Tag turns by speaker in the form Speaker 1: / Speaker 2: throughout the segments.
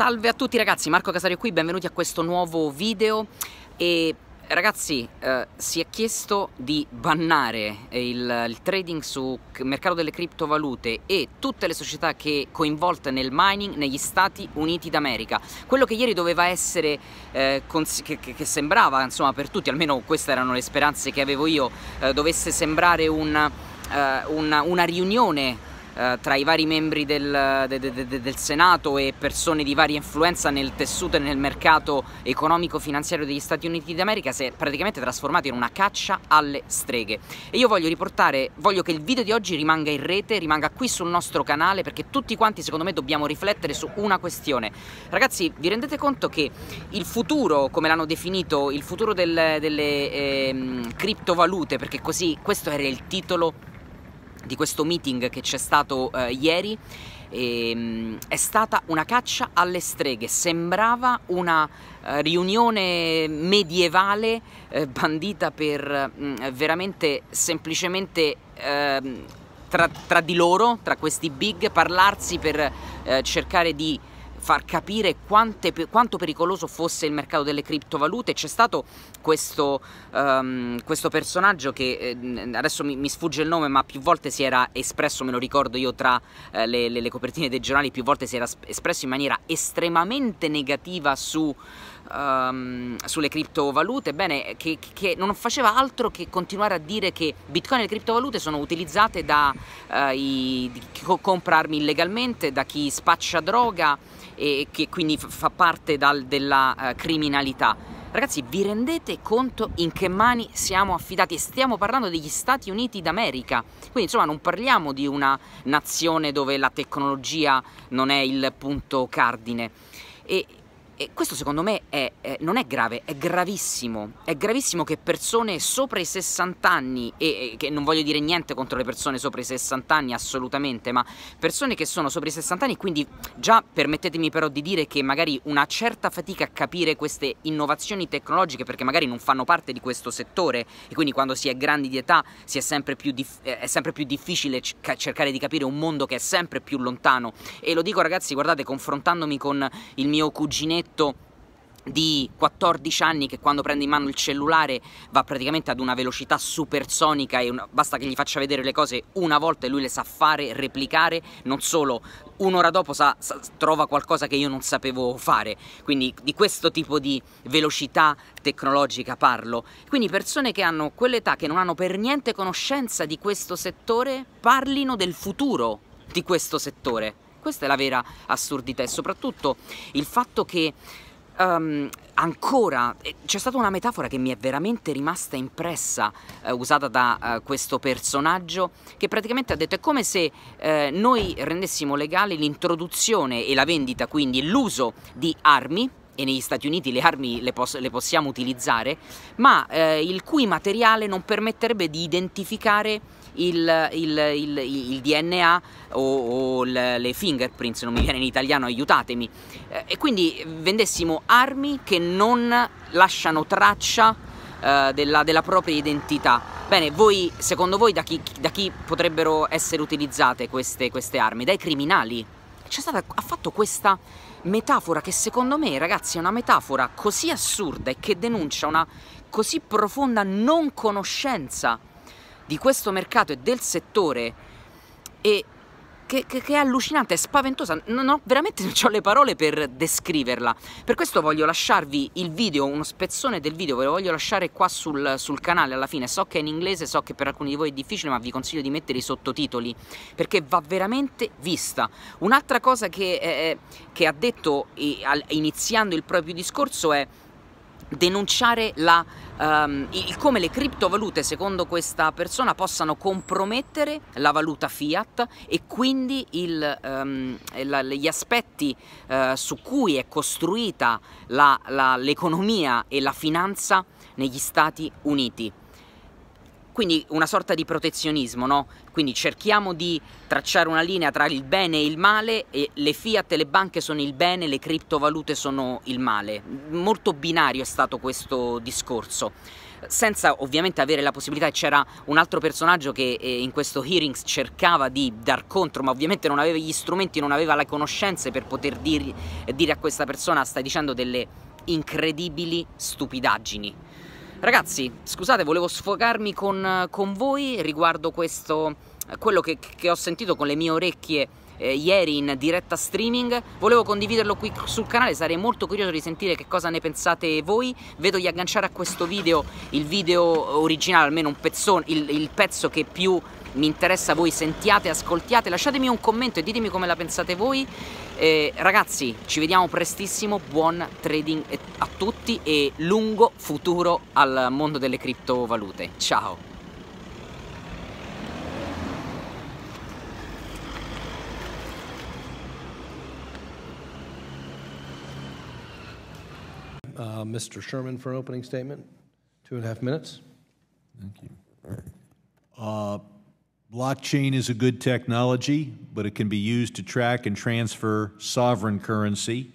Speaker 1: Salve a tutti ragazzi, Marco Casario qui, benvenuti a questo nuovo video e ragazzi eh, si è chiesto di bannare il, il trading sul mercato delle criptovalute e tutte le società che coinvolte nel mining negli Stati Uniti d'America quello che ieri doveva essere eh, che, che, sembrava insomma per tutti almeno queste erano le speranze che avevo io eh, dovesse sembrare un, eh, una, una riunione eh, tra i vari membri del, de, de, de, del, Senato e persone di varia influenza nel tessuto e nel mercato economico-finanziario degli Stati Uniti d'America si è praticamente trasformato in una caccia alle streghe. E io voglio riportare, voglio che il video di oggi rimanga in rete, rimanga qui sul nostro canale perché tutti quanti secondo me dobbiamo riflettere su una questione. Ragazzi, vi rendete conto che il futuro, come l'hanno definito, il futuro del, delle eh, criptovalute, perché così questo era il titolo di questo meeting che c'è stato eh, ieri e, ehm, è stata una caccia alle streghe, sembrava una eh, riunione medievale eh, bandita per mh, mm, veramente semplicemente ehm, tra, tra, di loro, tra questi big, parlarsi per eh, cercare di far capire quante, quanto pericoloso fosse il mercato delle criptovalute. C'è stato questo, um, questo personaggio che ehm, adesso mi, mi, sfugge il nome, ma più volte si era espresso, me lo ricordo io tra eh, le, le, le, copertine dei giornali, più volte si era espresso in maniera estremamente negativa su um, sulle criptovalute, bene, che, che, non faceva altro che continuare a dire che bitcoin e le criptovalute sono utilizzate da uh, i, chi compra armi illegalmente, da chi spaccia droga e che quindi fa parte dal, della uh, criminalità. Ragazzi, vi rendete conto in che mani siamo affidati? Stiamo parlando degli Stati Uniti d'America, quindi insomma non parliamo di una nazione dove la tecnologia non è il punto cardine. E e questo secondo me è, è, non è grave, è gravissimo. È gravissimo che persone sopra i 60 anni, e, e, che non voglio dire niente contro le persone sopra i 60 anni assolutamente, ma persone che sono sopra i 60 anni, quindi già permettetemi però di dire che magari una certa fatica a capire queste innovazioni tecnologiche perché magari non fanno parte di questo settore e quindi quando si è grandi di età è sempre più, dif- eh, è sempre più difficile c- cercare di capire un mondo che è sempre più lontano. E lo dico ragazzi, guardate, confrontandomi con il mio cuginetto, ragazzetto di 14 anni che quando prende in mano il cellulare va praticamente ad una velocità supersonica e una, basta che gli faccia vedere le cose una volta e lui le sa fare, replicare, non solo, un'ora dopo sa, sa, trova qualcosa che io non sapevo fare, quindi di questo tipo di velocità tecnologica parlo. Quindi persone che hanno quell'età, che non hanno per niente conoscenza di questo settore, parlino del futuro di questo settore. Questa è la vera assurdità e soprattutto il fatto che um, ancora eh, c'è stata una metafora che mi è veramente rimasta impressa eh, usata da eh, questo personaggio che praticamente ha detto è come se eh, noi rendessimo legale l'introduzione e la vendita quindi l'uso di armi e negli Stati Uniti le armi le, poss le possiamo utilizzare, ma eh, il cui materiale non permetterebbe di identificare il, il, il, il DNA o, o le fingerprints, non mi viene in italiano, aiutatemi. Eh, e quindi vendessimo armi che non lasciano traccia eh, della, della propria identità. Bene, voi, secondo voi da chi, da chi potrebbero essere utilizzate queste, queste armi? Dai criminali? C'è stata, ha fatto questa metafora che secondo me, ragazzi, è una metafora così assurda e che denuncia una così profonda non conoscenza di questo mercato e del settore e che, che, che è allucinante, è spaventosa, non ho, veramente non ho le parole per descriverla. Per questo voglio lasciarvi il video, uno spezzone del video, ve lo voglio lasciare qua sul, sul canale alla fine. So che è in inglese, so che per alcuni di voi è difficile, ma vi consiglio di mettere i sottotitoli, perché va veramente vista. Un'altra cosa che, eh, che ha detto iniziando il proprio discorso è denunciare la, um, il, come le criptovalute, secondo questa persona, possano compromettere la valuta fiat e quindi il, um, la, gli aspetti uh, su cui è costruita la, l'economia e la finanza negli Stati Uniti quindi una sorta di protezionismo, no? Quindi cerchiamo di tracciare una linea tra il bene e il male e le fiat e le banche sono il bene, le criptovalute sono il male. Molto binario è stato questo discorso senza ovviamente avere la possibilità c'era un altro personaggio che eh, in questo hearings cercava di dar contro ma ovviamente non aveva gli strumenti, non aveva le conoscenze per poter dir, dire a questa persona stai dicendo delle incredibili stupidaggini Ragazzi, scusate, volevo sfogarmi con, con voi riguardo questo, quello che, che, ho sentito con le mie orecchie eh, ieri in diretta streaming. Volevo condividerlo qui sul canale, sarei molto curioso di sentire che cosa ne pensate voi. Vedo di agganciare a questo video il video originale, almeno un pezzone, il, il pezzo che più mi interessa voi sentiate, ascoltiate, lasciatemi un commento e ditemi come la pensate voi. Eh, ragazzi, ci vediamo prestissimo, buon trading eh, a tutti e lungo futuro al mondo delle criptovalute. Ciao!
Speaker 2: Uh, Mr. Sherman for an opening statement, two and a half minutes. Thank you. Uh, Blockchain is a good technology, but it can be used to track and transfer sovereign currency.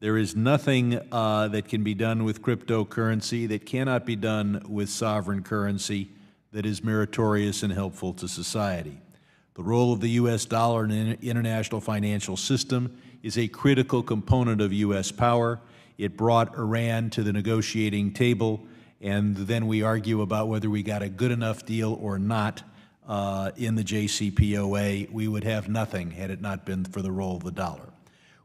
Speaker 2: There is nothing uh, that can be done with cryptocurrency that cannot be done with sovereign currency that is meritorious and helpful to society. The role of the U.S. dollar in the international financial system is a critical component of U.S. power. It brought Iran to the negotiating table, and then we argue about whether we got a good enough deal or not uh, in the JCPOA, we would have nothing had it not been for the role of the dollar.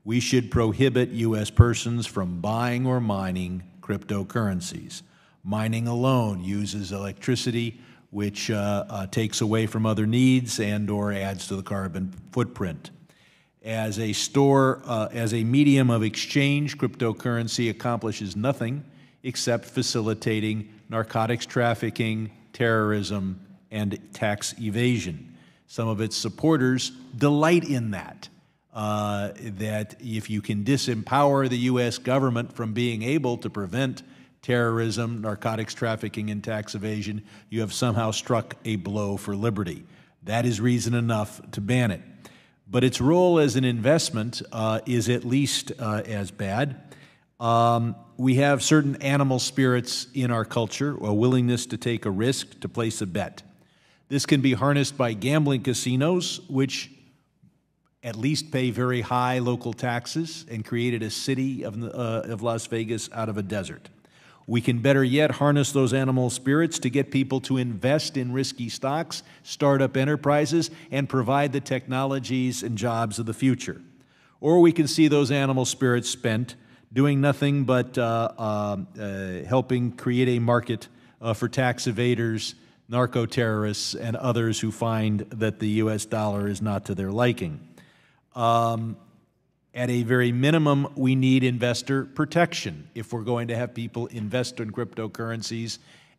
Speaker 2: We should prohibit U.S. persons from buying or mining cryptocurrencies. Mining alone uses electricity, which uh, uh, takes away from other needs and or adds to the carbon footprint. As a store, uh, as a medium of exchange, cryptocurrency accomplishes nothing except facilitating narcotics trafficking, terrorism, and tax evasion. Some of its supporters delight in that. Uh, that if you can disempower the U.S. government from being able to prevent terrorism, narcotics trafficking, and tax evasion, you have somehow struck a blow for liberty. That is reason enough to ban it. But its role as an investment uh, is at least uh, as bad. Um, we have certain animal spirits in our culture, a willingness to take a risk, to place a bet. This can be harnessed by gambling casinos, which at least pay very high local taxes and created a city of, uh, of Las Vegas out of a desert. We can better yet harness those animal spirits to get people to invest in risky stocks, start up enterprises, and provide the technologies and jobs of the future. Or we can see those animal spirits spent doing nothing but uh, um, uh, helping create a market uh, for tax evaders narco terrorists, and others who find that the U.S. dollar is not to their liking. Um, at a very minimum, we need investor protection if we're going to have people invest in cryptocurrencies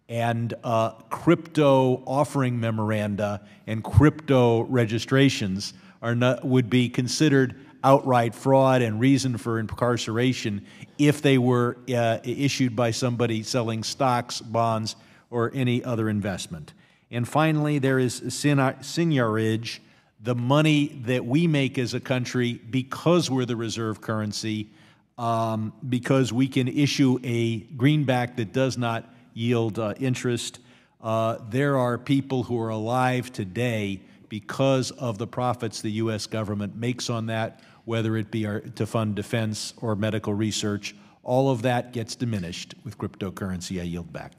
Speaker 2: and uh, crypto offering memoranda and crypto registrations are not, would be considered outright fraud and reason for incarceration if they were uh, issued by somebody selling stocks, bonds, or any other investment. And finally, there is seniorage, the money that we make as a country because we're the reserve currency, um, because we can issue a greenback that does not yield uh, interest. Uh, there are people who are alive today because of the profits the U.S. government makes on that, whether it be our, to fund defense or medical research. All of that gets diminished with cryptocurrency. I yield back.